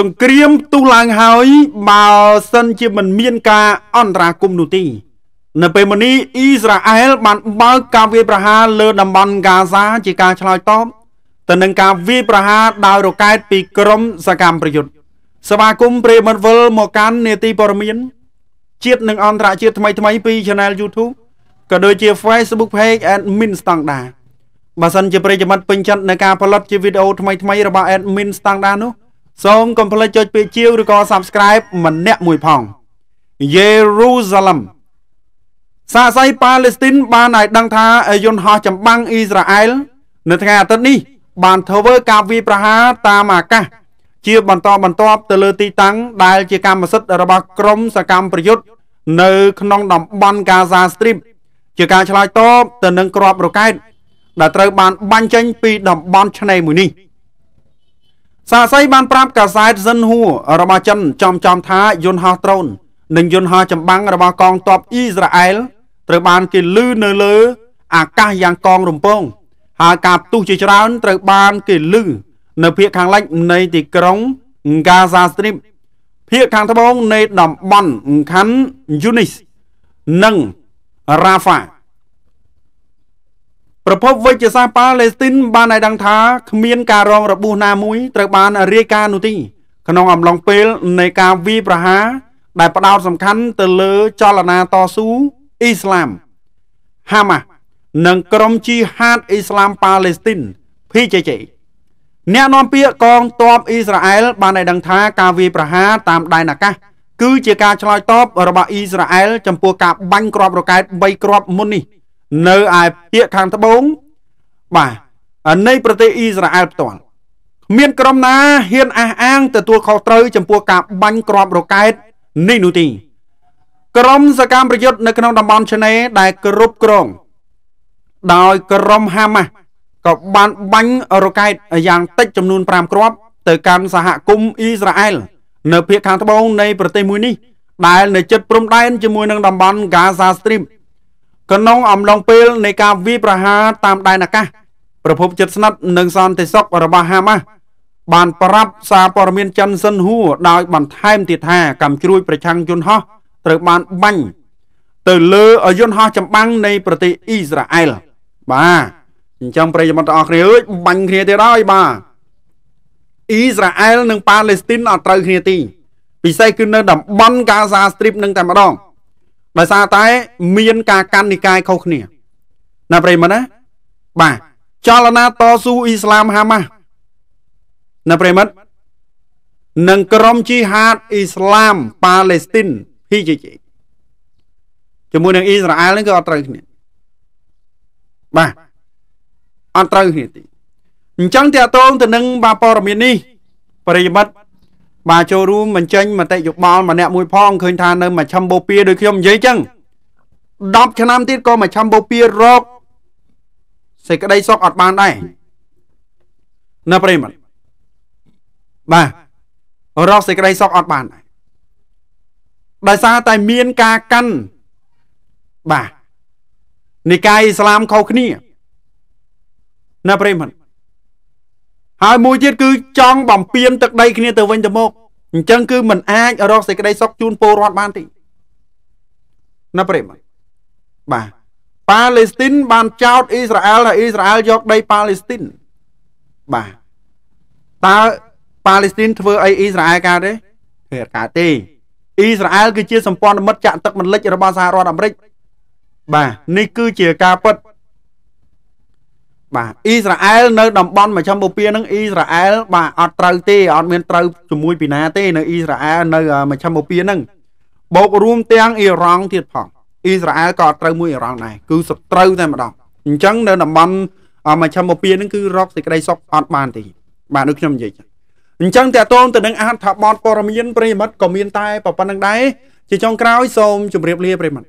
សង្គ្រាមទុះឡើងហើយបើសិនជាមិនមានការអន្តរាគមនោះទេនៅពេលមុននេះអ៊ីស្រាអែលបានបើកការវាយប្រហារលើតំបន់ហ្គាហ្សាជាការឆ្លើយតបទៅនឹងការវាយប្រហារដោយរកែតពីក្រុមសកម្មប្រយុទ្ធសមាគមព្រេមិនវិលមកកាន់នេតិព័រមាន ជាតិនិងអន្តរជាតិថ្មីថ្មីពី Channel YouTube ក៏ដូចជា Facebook Page Admin ស្តង់ដាបើសិនជាប្រិយមិត្តពេញចិត្តនឹងការផលិតជាវីដេអូថ្មីថ្មីរបស់ Admin ស្តង់ដានោះសូមកុំភ្លេចចុចពាក្យជាវឬក៏ Subscribe ម្នាក់មួយផងយេរូសាឡឹមសាស័យប៉ាឡេស្ទីន បានឲ្យដឹងថាយន្តហោះចម្បាំងអ៊ីស្រាអែលនៅថ្ងៃអាទិត្យនេះ បានធ្វើការវាយប្រហារតាមអាកាសជា បន្តបន្ទាប់ ទៅលើទីតាំងដែល ជាកម្មសិទ្ធិរបស់ក្រមសកម្មប្រយុទ្ធនៅក្នុងតំបន់កាហ្សាស្ទ្រីបជាការឆ្លើយតបទៅនឹងក្របរកែតដែលត្រូវបាន បាញ់ចេញពីតំបន់ឆ្នេរមួយនេះ។សាស័យបានប្រាប់កាសែតសិនហួររបស់ចិនចំចំថាយន្តហោះដ្រូននិងយន្តហោះចម្បាំងរបស់កងទ័ពអ៊ីស្រាអែលត្រូវបានគេលឺនៅលើអាកាសយ៉ាងកងរំពងហើយការផ្ទុះជាច្រើនត្រូវបានគេលឺនៅភាគខាងលិចនៃទីក្រុង Gaza Strip ភាគខាងត្បូងនៃតំបន់ខាន់ Yunis និង Rafah ប្រពន្ធវិជ្ជាសាស្ត្រប៉ាឡេស្ទីនបានឲ្យដឹងថាគ្មានការរងរបួសណាមួយត្រូវបានរាយការណ៍នោះទេក្នុងអំឡុងពេលនៃការវាយប្រហារដែលផ្ដោតសំខាន់ទៅលើចលនាតស៊ូអ៊ីស្លាមហាម៉ាស់និងក្រុមជីហាតអ៊ីស្លាមប៉ាឡេស្ទីន PJJ អ្នកនាំពាក្យកងទ័ពអ៊ីស្រាអែលបានឲ្យដឹងថាការវាយប្រហារតាមដែនអាកាសគឺជាការឆ្លើយតបរបស់អ៊ីស្រាអែលចំពោះការបាញ់គ្រាប់រ៉ុកែត3គ្រាប់មុននេះ។នៅឯភាគខាងត្បូងបាទនៃប្រទេសអ៊ីស្រាអែលផ្ទាល់គ្មានក្រុមណាហ៊ានអះអាងទទួលខុសត្រូវចំពោះការបាញ់គ្រាប់រ៉ុកែតនេះនោះទេក្រុមសកម្មប្រយុទ្ធនៅក្នុងតំបន់ឆ្នេរដែលគ្រប់គ្រងដោយក្រុមហាម៉ាស់ក៏បានបាញ់រ៉ុកែតយ៉ាងតិចចំនួន5គ្រាប់ទៅកាន់សហគមន៍អ៊ីស្រាអែល នៅភាគខាងត្បូងនៃប្រទេសមួយនេះដែលនៅ ជិតព្រំដែនជាមួយនឹងតំបន់ Gaza Strip ក្នុងអំឡុងពេលនៃការវាយប្រហារតាមដែនអាកាសប្រភពជិតស្និទ្ធនឹងសន្តិសុខរបស់ហាម៉ាស់បានប្រាប់សារព័ត៌មានចិនសិនហួរដោយបន្ថែមទៀតថា កម្មជ្រួយប្រឆាំងយន្តហោះត្រូវបានបាញ់ទៅលើយន្តហោះចម្បាំងនៃប្រទេសអ៊ីស្រាអែលបាទអញ្ចឹងប្រិយមិត្តទាំងអស់គ្នាអើយបាញ់គ្នាទៀតហើយបាទអ៊ីស្រាអែលនិងប៉ាឡេស្ទីនអត់ត្រូវគ្នាទី ពិសេសគឺនៅតំបន់កាហ្សាស្ទ្រីបនឹងតែម្ដងដោយសារតែមានការកាន់និកាយខុសគ្នា ណាប្រិមិត្តណាបាទចលនាតស៊ូអ៊ីស្លាមហាម៉ាស់ណាប្រិមិត្តនិងក្រុមជីហាតអ៊ីស្លាមប៉ាឡេស្ទីន PJJ ជាមួយនឹងអ៊ីស្រាអែលនេះគឺអត់ត្រូវគ្នាបាទអត់ត្រូវគ្នាទេអញ្ចឹងតើតងទៅនឹងបាព័រមាននេះ ប្រិមិត្តបាទចូលរួមបញ្ចេញមតិយោបល់ម្នាក់មួយផងឃើញថានៅមជ្ឈមបូព៌ាដូចខ្ញុំនិយាយចឹង10ឆ្នាំទៀតក៏មជ្ឈមបូព៌ារកសេចក្តីសុខអត់បានដែរណាប្រិមត្តបាទរកសេចក្តីសុខអត់បានដែរដោយសារតែមានការកាន់បាទនិកាយអ៊ីស្លាមខុសគ្នាណាប្រិមត្តហើយមួយទៀតគឺចង់បំពេញទឹកដី គ្នាទៅវិញទៅមកអញ្ចឹងគឺมันអាចរកសេចក្តី សុខជូនពលរដ្ឋបានទេណាប្រិមបាទប៉ាឡេស្ទីនបានចោទអ៊ីស្រាអែលថាអ៊ីស្រាអែលយកដីប៉ាឡេស្ទីនបាទតើប៉ាឡេស្ទីនធ្វើអីអ៊ីស្រាអែលកើតទេធ្វើអត់កើតទេអ៊ីស្រាអែលគឺជាសម្ព័ន្ធមិត្តចាក់ទឹកមិនលិច របស់សហរដ្ឋអាមេរិកបាទនេះគឺជាការពិតបាទអ៊ីស្រាអែលនៅតំបន់មជ្ឈមបូព៌ានឹងអ៊ីស្រាអែល បាទអត់ត្រូវទេអត់មានត្រូវជាមួយពីណាទេ នៅអ៊ីស្រាអែលនៅមជ្ឈមបូព៌ានឹងបូករួមទាំងអ៊ីរ៉ង់ទៀតផងអ៊ីស្រាអែលក៏អត់ត្រូវមួយអ៊ីរ៉ង់ដែរគឺសត្រូវតែម្ដងអញ្ចឹងនៅតំបន់មជ្ឈមបូព៌ានឹងគឺរកសេចក្តីសុខអត់បានទេបាទដូចខ្ញុំនិយាយអញ្ចឹងតើតូនទៅនឹងអត្ថបទព័រមៀនប្រិមិត្តក៏មានតែប៉ុណ្្នឹងដែរជាចុងក្រោយសូមជម្រាបលាប្រិមិត្ត